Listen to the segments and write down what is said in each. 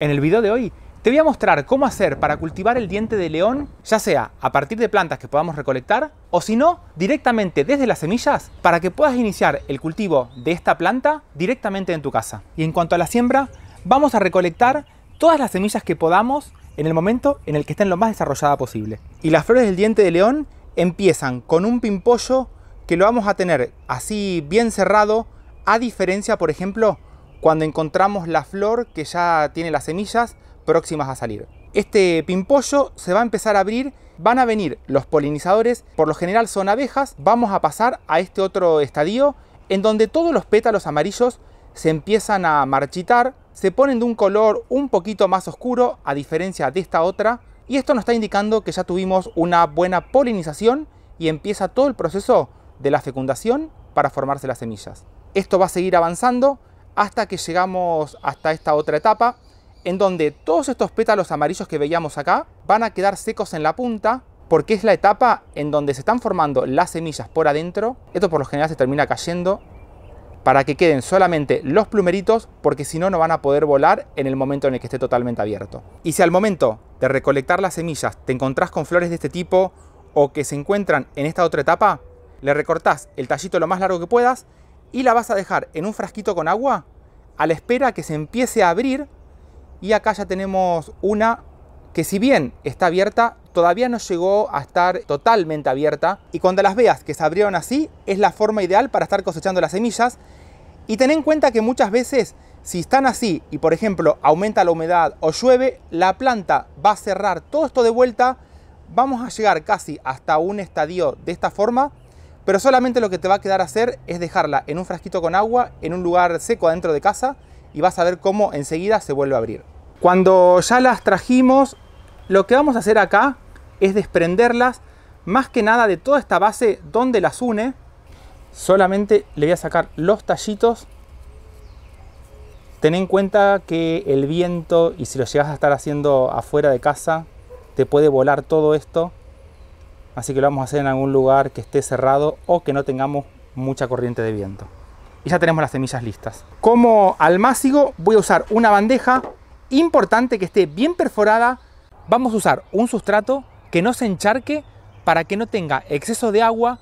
En el video de hoy te voy a mostrar cómo hacer para cultivar el diente de león, ya sea a partir de plantas que podamos recolectar o si no, directamente desde las semillas para que puedas iniciar el cultivo de esta planta directamente en tu casa. Y en cuanto a la siembra, vamos a recolectar todas las semillas que podamos en el momento en el que estén lo más desarrollada posible. Y las flores del diente de león empiezan con un pimpollo que lo vamos a tener así bien cerrado, a diferencia, por ejemplo, cuando encontramos la flor que ya tiene las semillas próximas a salir. Este pimpollo se va a empezar a abrir, van a venir los polinizadores, por lo general son abejas, vamos a pasar a este otro estadio en donde todos los pétalos amarillos se empiezan a marchitar, se ponen de un color un poquito más oscuro a diferencia de esta otra y esto nos está indicando que ya tuvimos una buena polinización y empieza todo el proceso de la fecundación para formarse las semillas. Esto va a seguir avanzando hasta que llegamos hasta esta otra etapa, en donde todos estos pétalos amarillos que veíamos acá van a quedar secos en la punta, porque es la etapa en donde se están formando las semillas por adentro. Esto por lo general se termina cayendo para que queden solamente los plumeritos, porque si no, no van a poder volar en el momento en el que esté totalmente abierto. Y si al momento de recolectar las semillas te encontrás con flores de este tipo o que se encuentran en esta otra etapa, le recortás el tallito lo más largo que puedas y la vas a dejar en un frasquito con agua a la espera que se empiece a abrir y acá ya tenemos una que si bien está abierta, todavía no llegó a estar totalmente abierta y cuando las veas que se abrieron así es la forma ideal para estar cosechando las semillas y ten en cuenta que muchas veces si están así y por ejemplo aumenta la humedad o llueve, la planta va a cerrar todo esto de vuelta, vamos a llegar casi hasta un estadio de esta forma pero solamente lo que te va a quedar hacer es dejarla en un frasquito con agua, en un lugar seco adentro de casa y vas a ver cómo enseguida se vuelve a abrir. Cuando ya las trajimos, lo que vamos a hacer acá es desprenderlas más que nada de toda esta base donde las une. Solamente le voy a sacar los tallitos. Ten en cuenta que el viento y si lo llegas a estar haciendo afuera de casa, te puede volar todo esto así que lo vamos a hacer en algún lugar que esté cerrado o que no tengamos mucha corriente de viento. Y ya tenemos las semillas listas. Como almácigo voy a usar una bandeja importante que esté bien perforada. Vamos a usar un sustrato que no se encharque para que no tenga exceso de agua,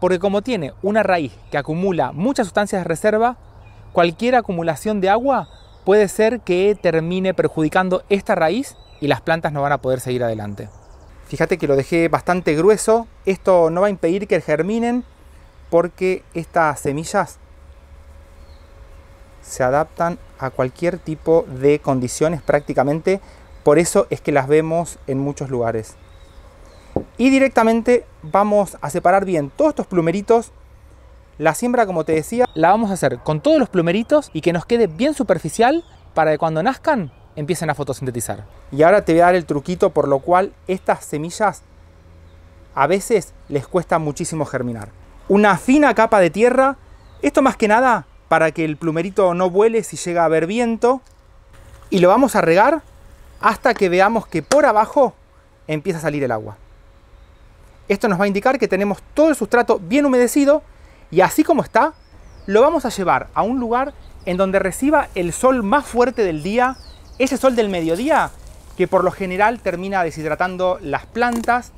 porque como tiene una raíz que acumula muchas sustancias de reserva, cualquier acumulación de agua puede ser que termine perjudicando esta raíz y las plantas no van a poder seguir adelante. Fíjate que lo dejé bastante grueso. Esto no va a impedir que germinen porque estas semillas se adaptan a cualquier tipo de condiciones prácticamente. Por eso es que las vemos en muchos lugares. Y directamente vamos a separar bien todos estos plumeritos. La siembra, como te decía, la vamos a hacer con todos los plumeritos y que nos quede bien superficial para que cuando nazcan empiecen a fotosintetizar. Y ahora te voy a dar el truquito por lo cual estas semillas a veces les cuesta muchísimo germinar. Una fina capa de tierra, esto más que nada para que el plumerito no vuele si llega a haber viento. Y lo vamos a regar hasta que veamos que por abajo empieza a salir el agua. Esto nos va a indicar que tenemos todo el sustrato bien humedecido y así como está, lo vamos a llevar a un lugar en donde reciba el sol más fuerte del día ese sol del mediodía que por lo general termina deshidratando las plantas,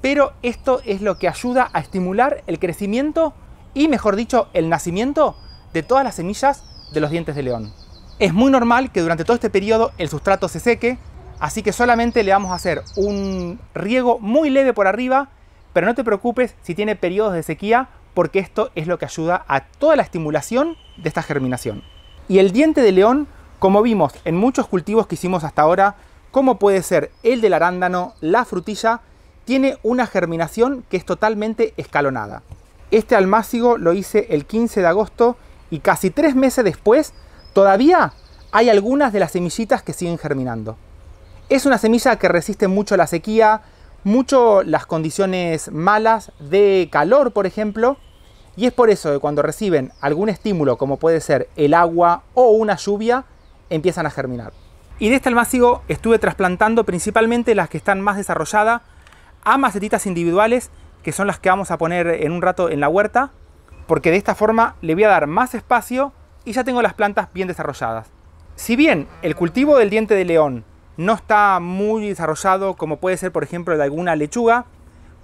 pero esto es lo que ayuda a estimular el crecimiento y, mejor dicho, el nacimiento de todas las semillas de los dientes de león. Es muy normal que durante todo este periodo el sustrato se seque, así que solamente le vamos a hacer un riego muy leve por arriba, pero no te preocupes si tiene periodos de sequía, porque esto es lo que ayuda a toda la estimulación de esta germinación. Y el diente de león como vimos en muchos cultivos que hicimos hasta ahora, como puede ser el del arándano, la frutilla, tiene una germinación que es totalmente escalonada. Este almácigo lo hice el 15 de agosto y casi tres meses después todavía hay algunas de las semillitas que siguen germinando. Es una semilla que resiste mucho la sequía, mucho las condiciones malas de calor, por ejemplo, y es por eso que cuando reciben algún estímulo como puede ser el agua o una lluvia, empiezan a germinar. Y de este almácigo estuve trasplantando principalmente las que están más desarrolladas a macetitas individuales, que son las que vamos a poner en un rato en la huerta, porque de esta forma le voy a dar más espacio y ya tengo las plantas bien desarrolladas. Si bien el cultivo del diente de león no está muy desarrollado como puede ser por ejemplo de alguna lechuga,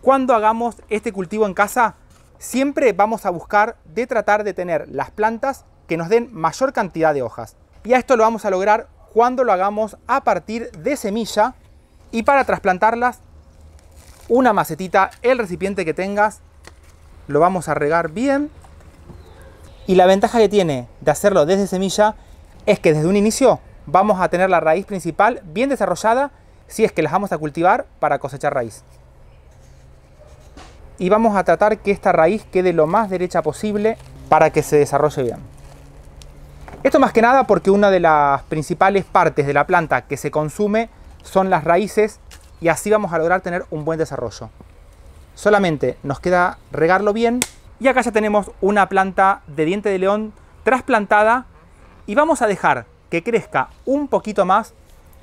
cuando hagamos este cultivo en casa siempre vamos a buscar de tratar de tener las plantas que nos den mayor cantidad de hojas. Y esto lo vamos a lograr cuando lo hagamos a partir de semilla y para trasplantarlas una macetita, el recipiente que tengas, lo vamos a regar bien. Y la ventaja que tiene de hacerlo desde semilla es que desde un inicio vamos a tener la raíz principal bien desarrollada si es que las vamos a cultivar para cosechar raíz. Y vamos a tratar que esta raíz quede lo más derecha posible para que se desarrolle bien. Esto más que nada porque una de las principales partes de la planta que se consume son las raíces y así vamos a lograr tener un buen desarrollo. Solamente nos queda regarlo bien y acá ya tenemos una planta de diente de león trasplantada y vamos a dejar que crezca un poquito más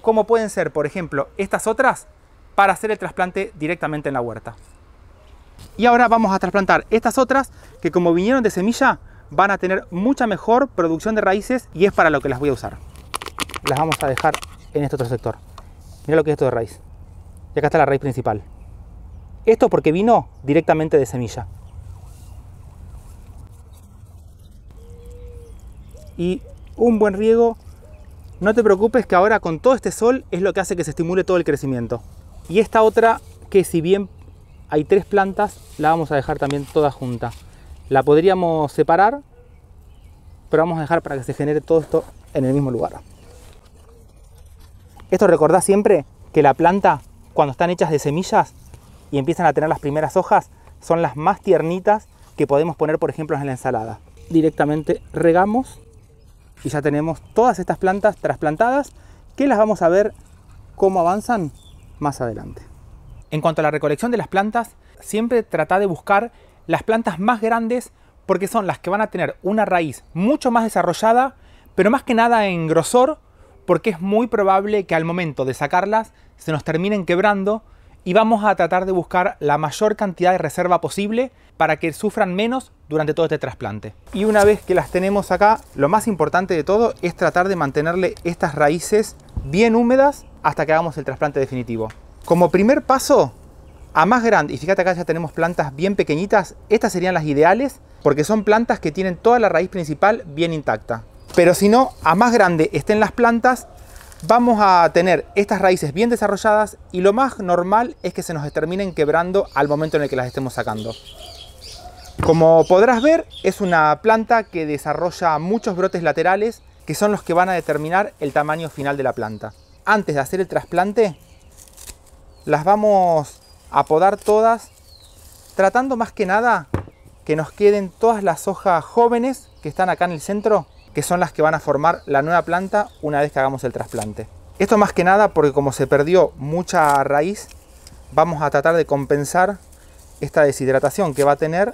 como pueden ser por ejemplo estas otras para hacer el trasplante directamente en la huerta. Y ahora vamos a trasplantar estas otras que como vinieron de semilla van a tener mucha mejor producción de raíces y es para lo que las voy a usar. Las vamos a dejar en este otro sector. Mira lo que es esto de raíz. Y acá está la raíz principal. Esto porque vino directamente de semilla. Y un buen riego, no te preocupes que ahora con todo este sol es lo que hace que se estimule todo el crecimiento. Y esta otra que si bien hay tres plantas, la vamos a dejar también toda junta. La podríamos separar, pero vamos a dejar para que se genere todo esto en el mismo lugar. Esto recordá siempre que la planta, cuando están hechas de semillas y empiezan a tener las primeras hojas, son las más tiernitas que podemos poner, por ejemplo, en la ensalada. Directamente regamos y ya tenemos todas estas plantas trasplantadas que las vamos a ver cómo avanzan más adelante. En cuanto a la recolección de las plantas, siempre trata de buscar las plantas más grandes porque son las que van a tener una raíz mucho más desarrollada, pero más que nada en grosor, porque es muy probable que al momento de sacarlas se nos terminen quebrando y vamos a tratar de buscar la mayor cantidad de reserva posible para que sufran menos durante todo este trasplante. Y una vez que las tenemos acá, lo más importante de todo es tratar de mantenerle estas raíces bien húmedas hasta que hagamos el trasplante definitivo. Como primer paso, a más grande, y fíjate acá ya tenemos plantas bien pequeñitas, estas serían las ideales porque son plantas que tienen toda la raíz principal bien intacta. Pero si no, a más grande estén las plantas, vamos a tener estas raíces bien desarrolladas y lo más normal es que se nos terminen quebrando al momento en el que las estemos sacando. Como podrás ver, es una planta que desarrolla muchos brotes laterales que son los que van a determinar el tamaño final de la planta. Antes de hacer el trasplante, las vamos a podar todas, tratando más que nada que nos queden todas las hojas jóvenes que están acá en el centro, que son las que van a formar la nueva planta una vez que hagamos el trasplante. Esto más que nada porque como se perdió mucha raíz, vamos a tratar de compensar esta deshidratación que va a tener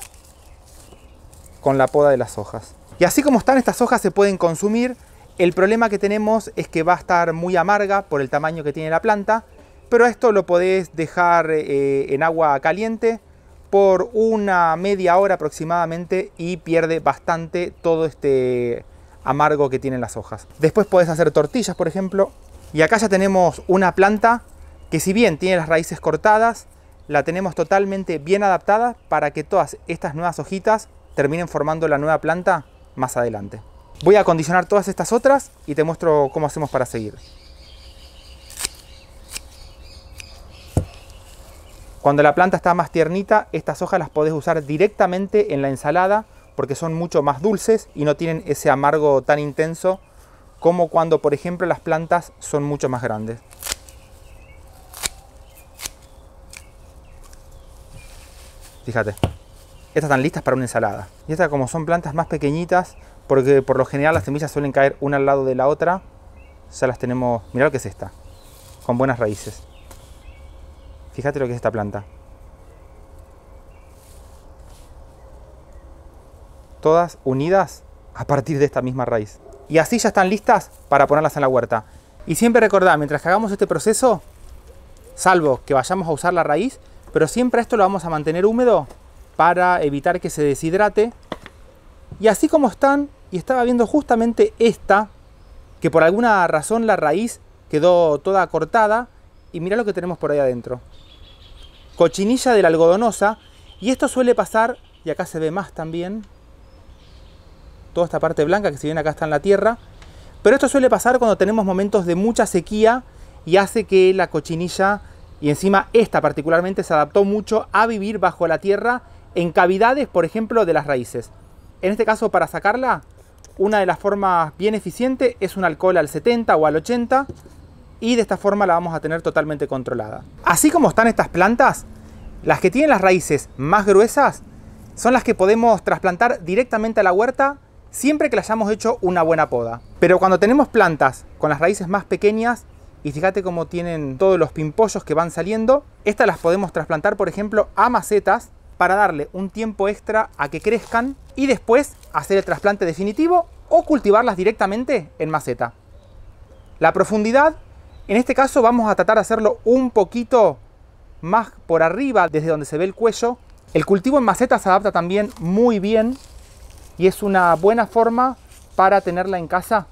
con la poda de las hojas. Y así como están, estas hojas se pueden consumir. El problema que tenemos es que va a estar muy amarga por el tamaño que tiene la planta, pero esto lo podés dejar eh, en agua caliente por una media hora aproximadamente y pierde bastante todo este amargo que tienen las hojas. Después podés hacer tortillas, por ejemplo. Y acá ya tenemos una planta que si bien tiene las raíces cortadas, la tenemos totalmente bien adaptada para que todas estas nuevas hojitas terminen formando la nueva planta más adelante. Voy a acondicionar todas estas otras y te muestro cómo hacemos para seguir. Cuando la planta está más tiernita, estas hojas las podés usar directamente en la ensalada porque son mucho más dulces y no tienen ese amargo tan intenso como cuando, por ejemplo, las plantas son mucho más grandes. Fíjate, estas están listas para una ensalada. Y estas como son plantas más pequeñitas, porque por lo general las semillas suelen caer una al lado de la otra, ya las tenemos, mirá lo que es esta, con buenas raíces. Fíjate lo que es esta planta. Todas unidas a partir de esta misma raíz. Y así ya están listas para ponerlas en la huerta. Y siempre recordad, mientras hagamos este proceso, salvo que vayamos a usar la raíz, pero siempre esto lo vamos a mantener húmedo para evitar que se deshidrate. Y así como están, y estaba viendo justamente esta, que por alguna razón la raíz quedó toda cortada, y mira lo que tenemos por ahí adentro cochinilla de la algodonosa, y esto suele pasar, y acá se ve más también, toda esta parte blanca que se viene acá está en la tierra, pero esto suele pasar cuando tenemos momentos de mucha sequía y hace que la cochinilla, y encima esta particularmente, se adaptó mucho a vivir bajo la tierra en cavidades, por ejemplo, de las raíces. En este caso, para sacarla, una de las formas bien eficientes es un alcohol al 70 o al 80, y de esta forma la vamos a tener totalmente controlada. Así como están estas plantas, las que tienen las raíces más gruesas son las que podemos trasplantar directamente a la huerta siempre que le hayamos hecho una buena poda. Pero cuando tenemos plantas con las raíces más pequeñas, y fíjate cómo tienen todos los pimpollos que van saliendo, estas las podemos trasplantar, por ejemplo, a macetas para darle un tiempo extra a que crezcan y después hacer el trasplante definitivo o cultivarlas directamente en maceta. La profundidad en este caso vamos a tratar de hacerlo un poquito más por arriba, desde donde se ve el cuello. El cultivo en maceta se adapta también muy bien y es una buena forma para tenerla en casa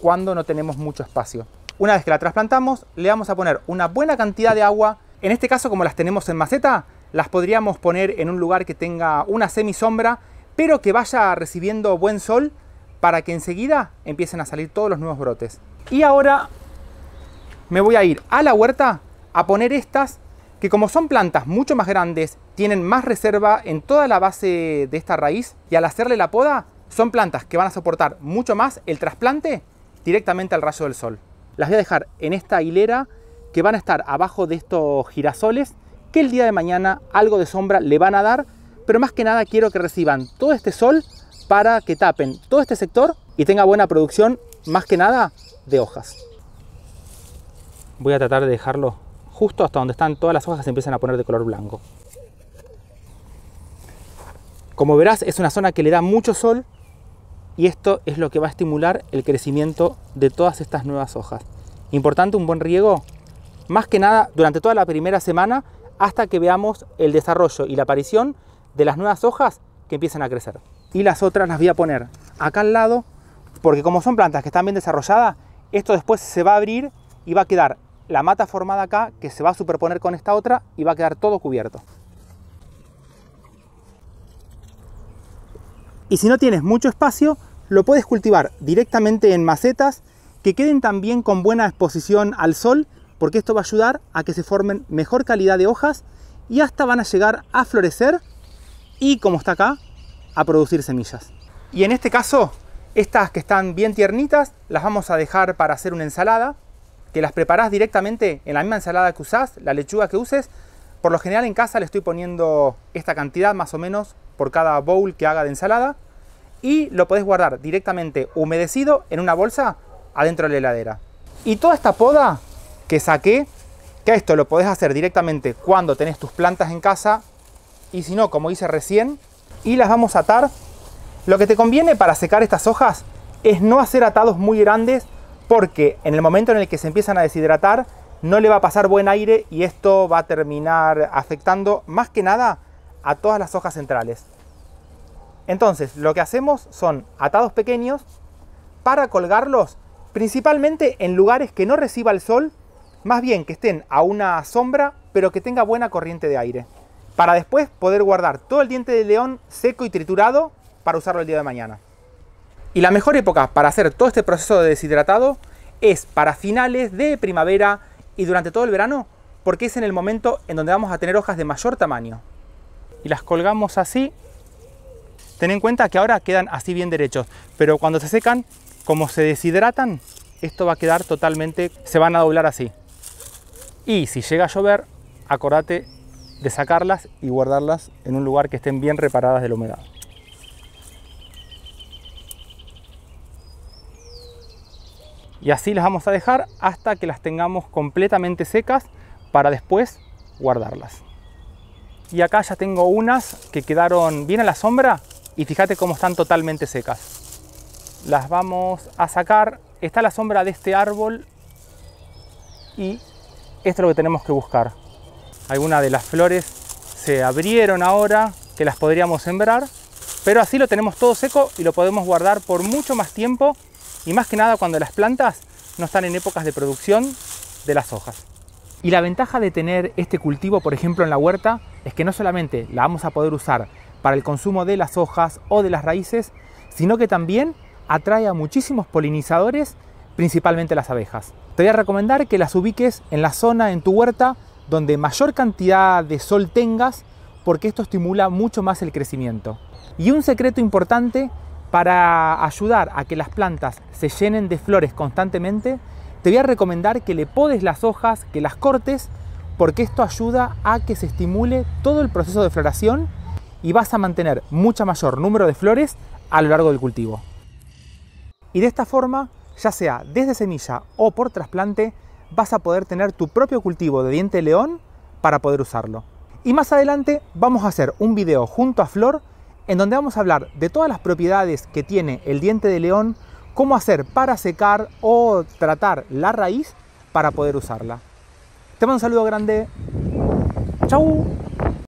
cuando no tenemos mucho espacio. Una vez que la trasplantamos, le vamos a poner una buena cantidad de agua. En este caso, como las tenemos en maceta, las podríamos poner en un lugar que tenga una semisombra, pero que vaya recibiendo buen sol para que enseguida empiecen a salir todos los nuevos brotes. Y ahora me voy a ir a la huerta a poner estas que como son plantas mucho más grandes, tienen más reserva en toda la base de esta raíz y al hacerle la poda son plantas que van a soportar mucho más el trasplante directamente al rayo del sol. Las voy a dejar en esta hilera que van a estar abajo de estos girasoles que el día de mañana algo de sombra le van a dar, pero más que nada quiero que reciban todo este sol para que tapen todo este sector y tenga buena producción más que nada de hojas voy a tratar de dejarlo justo hasta donde están todas las hojas que se empiezan a poner de color blanco. Como verás, es una zona que le da mucho sol y esto es lo que va a estimular el crecimiento de todas estas nuevas hojas. Importante un buen riego, más que nada durante toda la primera semana hasta que veamos el desarrollo y la aparición de las nuevas hojas que empiezan a crecer. Y las otras las voy a poner acá al lado porque como son plantas que están bien desarrolladas, esto después se va a abrir y va a quedar la mata formada acá que se va a superponer con esta otra y va a quedar todo cubierto. Y si no tienes mucho espacio, lo puedes cultivar directamente en macetas que queden también con buena exposición al sol, porque esto va a ayudar a que se formen mejor calidad de hojas y hasta van a llegar a florecer y, como está acá, a producir semillas. Y en este caso, estas que están bien tiernitas las vamos a dejar para hacer una ensalada que las preparas directamente en la misma ensalada que usas, la lechuga que uses. Por lo general en casa le estoy poniendo esta cantidad más o menos por cada bowl que haga de ensalada y lo podés guardar directamente humedecido en una bolsa adentro de la heladera. Y toda esta poda que saqué, que esto lo podés hacer directamente cuando tenés tus plantas en casa y si no, como hice recién, y las vamos a atar. Lo que te conviene para secar estas hojas es no hacer atados muy grandes porque en el momento en el que se empiezan a deshidratar, no le va a pasar buen aire y esto va a terminar afectando más que nada a todas las hojas centrales. Entonces, lo que hacemos son atados pequeños para colgarlos principalmente en lugares que no reciba el sol, más bien que estén a una sombra, pero que tenga buena corriente de aire, para después poder guardar todo el diente de león seco y triturado para usarlo el día de mañana. Y la mejor época para hacer todo este proceso de deshidratado es para finales de primavera y durante todo el verano, porque es en el momento en donde vamos a tener hojas de mayor tamaño. Y las colgamos así. Ten en cuenta que ahora quedan así bien derechos, pero cuando se secan, como se deshidratan, esto va a quedar totalmente, se van a doblar así. Y si llega a llover, acordate de sacarlas y guardarlas en un lugar que estén bien reparadas de la humedad. y así las vamos a dejar hasta que las tengamos completamente secas para después guardarlas. Y acá ya tengo unas que quedaron bien a la sombra y fíjate cómo están totalmente secas. Las vamos a sacar. Está la sombra de este árbol y esto es lo que tenemos que buscar. Algunas de las flores se abrieron ahora que las podríamos sembrar, pero así lo tenemos todo seco y lo podemos guardar por mucho más tiempo y más que nada cuando las plantas no están en épocas de producción de las hojas. Y la ventaja de tener este cultivo, por ejemplo, en la huerta, es que no solamente la vamos a poder usar para el consumo de las hojas o de las raíces, sino que también atrae a muchísimos polinizadores, principalmente las abejas. Te voy a recomendar que las ubiques en la zona en tu huerta donde mayor cantidad de sol tengas, porque esto estimula mucho más el crecimiento. Y un secreto importante para ayudar a que las plantas se llenen de flores constantemente, te voy a recomendar que le podes las hojas, que las cortes, porque esto ayuda a que se estimule todo el proceso de floración y vas a mantener mucho mayor número de flores a lo largo del cultivo. Y de esta forma, ya sea desde semilla o por trasplante, vas a poder tener tu propio cultivo de diente de león para poder usarlo. Y más adelante vamos a hacer un video junto a Flor en donde vamos a hablar de todas las propiedades que tiene el diente de león, cómo hacer para secar o tratar la raíz para poder usarla. Te mando un saludo grande. ¡Chau!